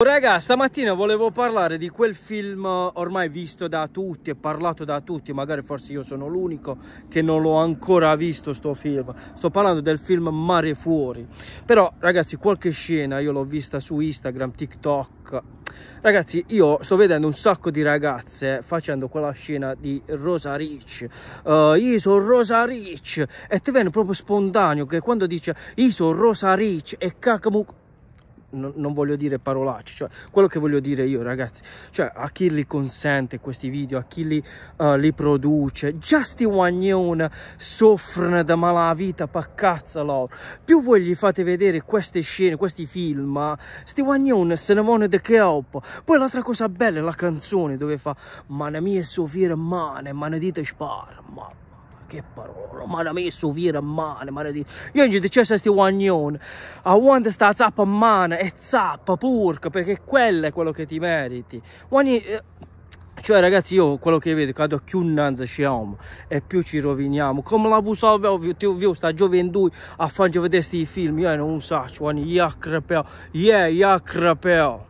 Oh, raga, stamattina volevo parlare di quel film eh, ormai visto da tutti e parlato da tutti, magari forse io sono l'unico che non l'ho ancora visto sto film. Sto parlando del film Mare Fuori. Però ragazzi, qualche scena io l'ho vista su Instagram, TikTok. Ragazzi, io sto vedendo un sacco di ragazze facendo quella scena di Rosa Rich. Uh, eh, io sono Rosa Rich e ti viene proprio spontaneo che quando dice io sono Rosa Rich e cacamuk non, non, voglio dire parolacce, cioè quello che voglio dire io ragazzi, cioè a chi li consente questi video, a chi li, uh, li produce, già sti guagnone soffrono da malavita per cazzo loro, più voi gli fate vedere queste scene, questi film, eh, sti guagnone se ne vanno che capo, poi l'altra cosa bella è la canzone dove fa, ma la mia soffira mane, ma ne dite sparma che parola, ma da me su vira male, maledetto. Io non dicevo questi guagnoni, a quando sta zappa a mano e zappa purca, perché quello è quello che ti meriti. Ogni, eh, cioè ragazzi io quello che vedo quando più nanza siamo e più ci roviniamo come la busalve vi sta gioventù a fare vedere questi film io non so io crepeo io crepeo